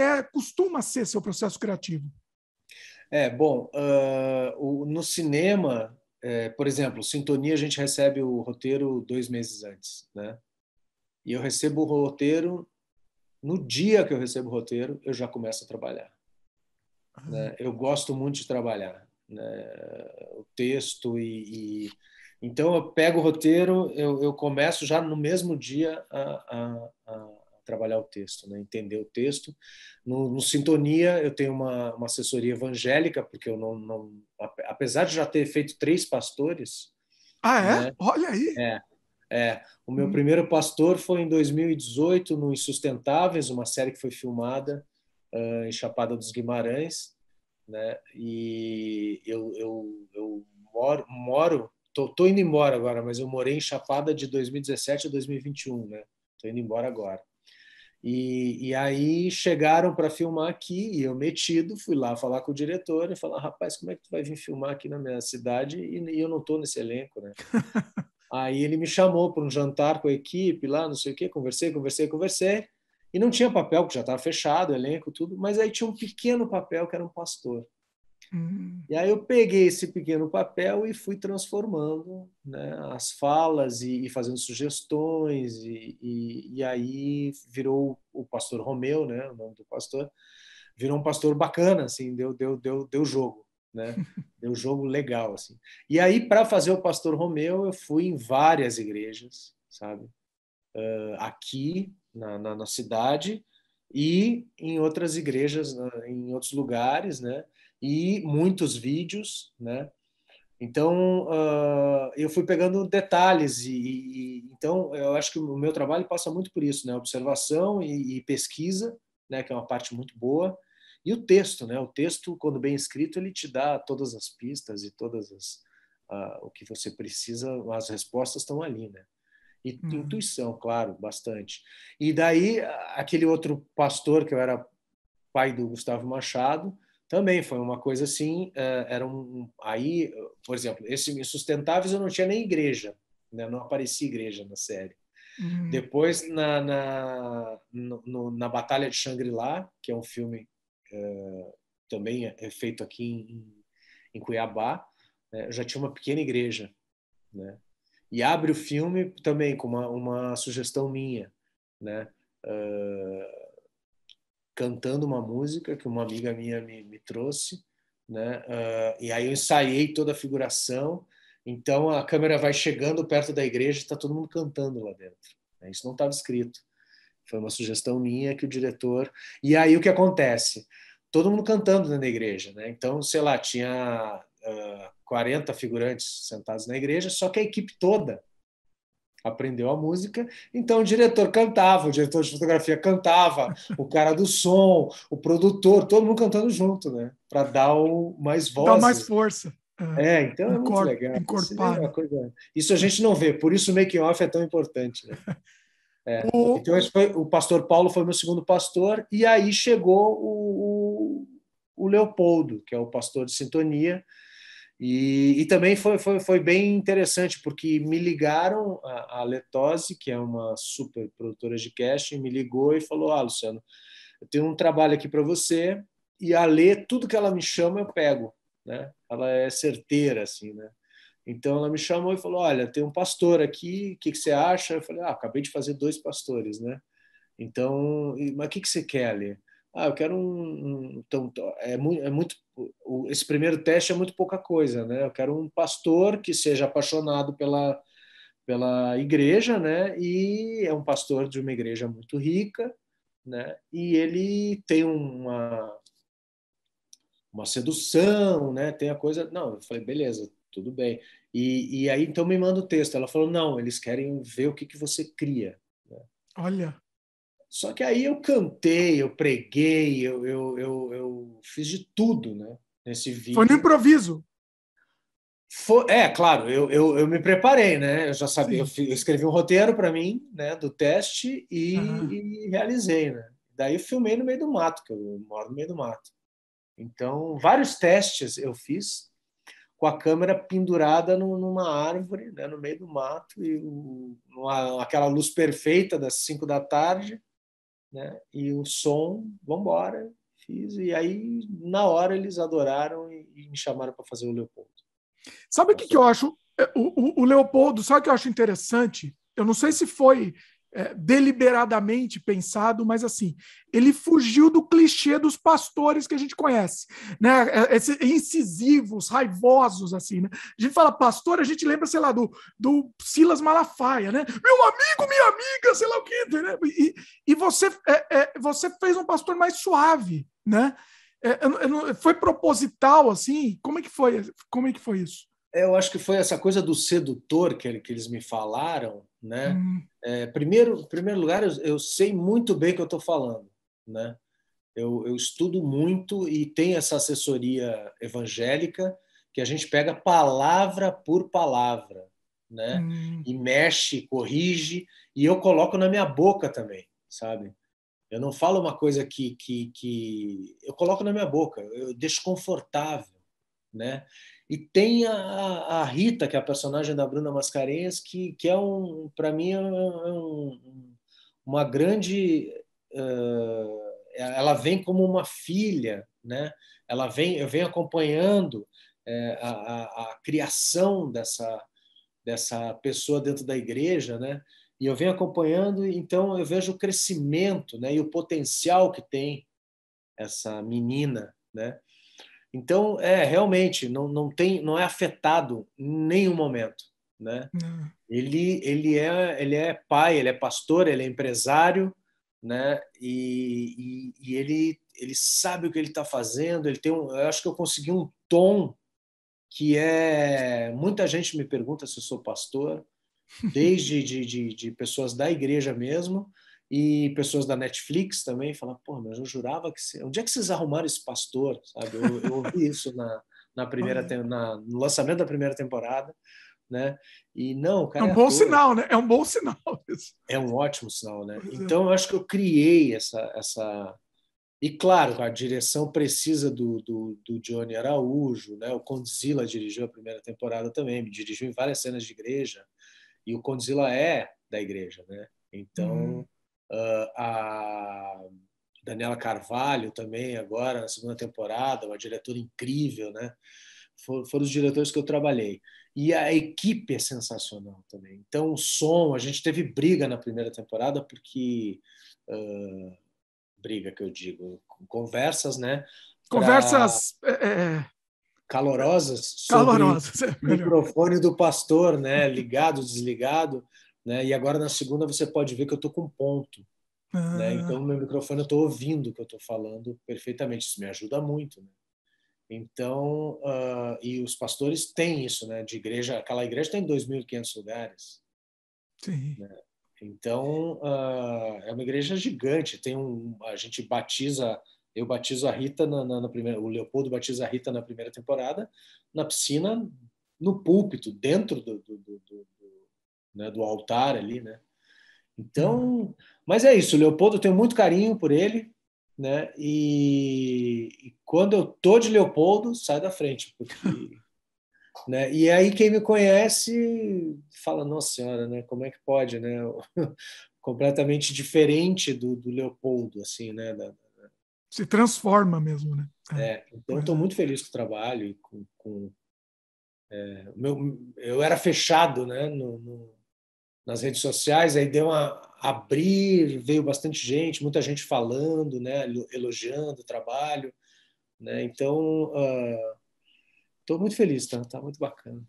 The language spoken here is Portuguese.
é costuma ser seu processo criativo? É, bom, uh, o, no cinema, é, por exemplo, Sintonia, a gente recebe o roteiro dois meses antes, né? E eu recebo o roteiro, no dia que eu recebo o roteiro, eu já começo a trabalhar. Ah. Né? Eu gosto muito de trabalhar né? o texto e, e, Então, eu pego o roteiro, eu, eu começo já no mesmo dia a, a trabalhar o texto, né? entender o texto. No, no Sintonia, eu tenho uma, uma, assessoria evangélica, porque eu não, não, Apesar de já ter feito três pastores. Ah, é? Né? Olha aí! É. É, o meu hum. primeiro pastor foi em 2018 no Insustentáveis, uma série que foi filmada uh, em Chapada dos Guimarães, né? E eu, eu, eu moro, moro tô, tô, indo embora agora, mas eu morei em Chapada de 2017 a 2021, né? Tô indo embora agora. E, e aí chegaram para filmar aqui e eu metido fui lá falar com o diretor e falar rapaz como é que tu vai vir filmar aqui na minha cidade e, e eu não estou nesse elenco né aí ele me chamou para um jantar com a equipe lá não sei o que conversei conversei conversei e não tinha papel, porque já estava fechado, elenco, tudo, mas aí tinha um pequeno papel que era um pastor. Uhum. E aí eu peguei esse pequeno papel e fui transformando né, as falas e, e fazendo sugestões, e, e, e, aí virou o pastor Romeu, né, o nome do pastor, virou um pastor bacana, assim, deu, deu, deu, deu jogo. Né? Deu jogo legal, assim. E aí, para fazer o Pastor Romeu, eu fui em várias igrejas, sabe? Uh, aqui, na, na, na, cidade, e em outras igrejas, na, em outros lugares, né? e muitos vídeos, né? Então uh, eu fui pegando detalhes e, e, então eu acho que o meu trabalho passa muito por isso, né? Observação e, e, pesquisa, né? Que é uma parte muito boa e o texto, né? O texto quando bem escrito ele te dá todas as pistas e todas as uh, o que você precisa, as respostas estão ali, né? E uhum. intuição, claro, bastante. E daí aquele outro pastor que eu era pai do Gustavo Machado também foi uma coisa assim, eh, era um, aí, por exemplo, esse Insustentáveis eu não tinha nem igreja, né? não aparecia igreja na série. Uhum. Depois, na, na, no, na Batalha de Shangri-La, que é um filme uh, também é, é feito aqui em, em Cuiabá, né? já tinha uma pequena igreja, né? E abre o filme também com uma, uma sugestão minha, né? Uh, cantando uma música que uma amiga minha me, me trouxe, né? Uh, e aí eu ensaiei toda a figuração. Então a câmera vai chegando perto da igreja, está todo mundo cantando lá dentro. Né? Isso não estava escrito. Foi uma sugestão minha que o diretor. E aí o que acontece? Todo mundo cantando dentro da igreja, né? Então, sei lá, tinha uh, ah, 40 figurantes sentados na igreja, só que a equipe toda aprendeu a música. Então o diretor cantava, o diretor de fotografia cantava, o cara do som, o produtor, todo mundo cantando junto, né? Para dar o, mais voz. Dar mais força. É, é, então é muito legal. Isso, é coisa... isso, a gente não vê, por isso o making off é tão importante. Né? É. O... Então foi, o pastor Paulo foi meu segundo pastor, e aí chegou o, o, o Leopoldo, que é o pastor de sintonia, e, e também foi, foi, foi, bem interessante, porque me ligaram, a, a Letose, que é uma super produtora de casting, me ligou e falou: Ah, Luciano, eu tenho um trabalho aqui para você, e a Lê, tudo que ela me chama, eu pego. Né? Ela é certeira, assim, né? Então ela me chamou e falou: Olha, tem um pastor aqui, o que, que, você acha? Eu falei: Ah, acabei de fazer dois pastores, né? Então, mas o que, que você quer ali? ah, eu quero um, um então é, é muito, é muito, esse primeiro teste é muito pouca coisa, né? Eu quero um pastor que seja apaixonado pela pela igreja, né? E é um pastor de uma igreja muito rica, né? E ele tem uma uma sedução, né? Tem a coisa, não, eu falei, beleza, tudo bem. E, e aí então me manda o texto. Ela falou, não, eles querem ver o que que você cria. Né? Olha. Só que aí eu cantei, eu preguei, eu, eu, eu, eu fiz de tudo né, nesse vídeo. Foi no improviso? é, claro, eu, eu, eu me preparei, né? Eu já sabia, eu, eu, escrevi um roteiro para mim, né, do teste e, e, realizei, né? Daí eu filmei no meio do mato, que eu moro no meio do mato. Então, vários testes eu fiz com a câmera pendurada no, numa árvore, né, no meio do mato, e o, uma, aquela luz perfeita das 5 da tarde, né? E o som, vamos embora, fiz. E aí, na hora, eles adoraram e, e me chamaram para fazer o Leopoldo. Sabe o que, que eu acho? É, o, o, o Leopoldo, sabe o que eu acho interessante? Eu não sei se foi é, deliberadamente pensado, mas assim, ele fugiu do clichê dos pastores que a gente conhece, né? É, Esses incisivos, raivosos, assim, né? A gente fala pastor, a gente lembra, sei lá, do, do Silas Malafaia, né? Meu amigo, minha amiga, sei lá o quê, né? E, e você, é, é, você fez um pastor mais suave, né? É, foi proposital, assim? Como é que foi? Como é que foi isso? Eu acho que foi essa coisa do sedutor que eles me falaram, né? Uhum. É, primeiro, primeiro lugar, eu, eu, sei muito bem o que eu estou falando, né? Eu, eu estudo muito e tenho essa assessoria evangélica que a gente pega palavra por palavra, né? Uhum. E mexe, corrige e eu coloco na minha boca também, sabe? Eu não falo uma coisa que, que, que eu coloco na minha boca, eu desconfortável, né? E tem a, a, Rita, que é a personagem da Bruna Mascarenhas, que, que é um, para mim, é, é um, uma grande. Uh, ela vem como uma filha, né? Ela vem, eu venho acompanhando é, a, a, a, criação dessa dessa pessoa dentro da igreja, né? E eu venho acompanhando, então eu vejo o crescimento, né? E o potencial que tem essa menina, né? Então, é realmente não, não tem não é afetado em nenhum momento, né? Não. Ele ele é ele é pai, ele é pastor, ele é empresário, né? E, e, e ele ele sabe o que ele está fazendo. Ele tem um, eu acho que eu consegui um tom que é muita gente me pergunta se eu sou pastor, desde de, de, de pessoas da igreja mesmo e pessoas da Netflix também falam, pô, mas eu jurava que... Cê... Onde é que vocês arrumaram esse pastor, sabe? Eu, eu ouvi isso na, na primeira te... na, no lançamento da primeira temporada, né? E não, cara... É um é bom sinal, né? É um bom sinal isso. É um ótimo sinal, né? É. Então, eu acho que eu criei essa... essa... E, claro, a direção precisa do, do, do Johnny Araújo, né? O Condzilla dirigiu a primeira temporada também, me dirigiu em várias cenas de igreja, e o Condzilla é da igreja, né? Então... Hum ah, a Daniela Carvalho também agora na segunda temporada, uma diretora incrível, né? Foram, foram os diretores que eu trabalhei. E a equipe é sensacional também. Então, o som, a gente teve briga na primeira temporada, porque. Uh, briga que eu digo, conversas, né? Conversas. É... é, é. Calorosas. Calorosas. É o microfone do pastor, né? Ligado, desligado. Né? E agora na segunda você pode ver que eu estou com ponto. Né? Ah. Né? Então, no meu microfone eu estou ouvindo o que eu estou falando perfeitamente. Isso me ajuda muito. Né? Então, uh, e os pastores têm isso, né? De igreja, aquela igreja tem tá 2.500 lugares. Sim. Né? Então, uh, é uma igreja gigante. Tem um, a gente batiza, eu batizo a Rita na, na, na, primeira, o Leopoldo batiza a Rita na primeira temporada, na piscina, no púlpito, dentro do, do, do, né, do altar ali, né? Então, mas é isso, Leopoldo, eu tenho muito carinho por ele, né? E, e quando eu tô de Leopoldo, sai da frente, porque né? E aí quem me conhece fala, nossa senhora, né? Como é que pode, né? Completamente diferente do, do Leopoldo, assim, né? Da, da... Se transforma mesmo, né? É, é então estou muito feliz com o trabalho e com, com é, meu, eu era fechado, né? No, no, nas redes sociais, aí deu uma abrir, veio bastante gente, muita gente falando, né, elogiando o trabalho, né? Então, estou ah, muito feliz, tá, tá muito bacana.